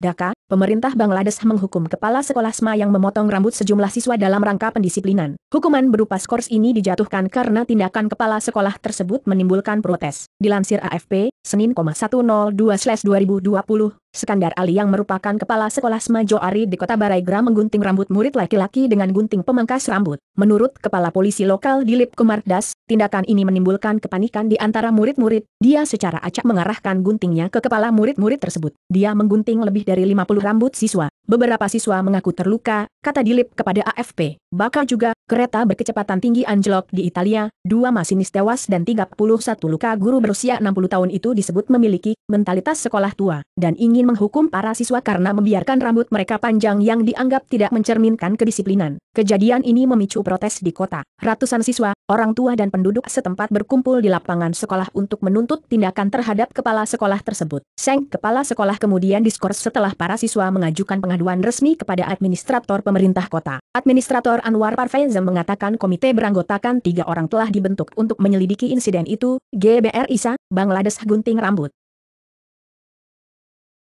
Daka, pemerintah Bangladesh menghukum kepala sekolah SMA yang memotong rambut sejumlah siswa dalam rangka pendisiplinan. Hukuman berupa skors ini dijatuhkan karena tindakan kepala sekolah tersebut menimbulkan protes. Dilansir AFP, Senin 102-2020, Skandar Ali yang merupakan kepala sekolah SMA Joari di kota Baraigram menggunting rambut murid laki-laki dengan gunting pemangkas rambut. Menurut kepala polisi lokal Dilip Kumardas, tindakan ini menimbulkan kepanikan di antara murid-murid. Dia secara acak mengarahkan guntingnya ke kepala murid-murid tersebut. Dia menggunting lebih dari 50 bulu rambut siswa. Beberapa siswa mengaku terluka, kata Dilip kepada AFP. Bakal juga, kereta berkecepatan tinggi anjlok di Italia, dua masinis tewas dan 31 luka guru berusia 60 tahun itu disebut memiliki mentalitas sekolah tua, dan ingin menghukum para siswa karena membiarkan rambut mereka panjang yang dianggap tidak mencerminkan kedisiplinan. Kejadian ini memicu protes di kota. Ratusan siswa, orang tua dan penduduk setempat berkumpul di lapangan sekolah untuk menuntut tindakan terhadap kepala sekolah tersebut. Seng kepala sekolah kemudian diskors setelah para siswa mengajukan pengaduan pengaduan resmi kepada administrator pemerintah kota. Administrator Anwar Parvenza mengatakan komite beranggotakan tiga orang telah dibentuk untuk menyelidiki insiden itu, GBR Isa, Bangladesh Gunting Rambut.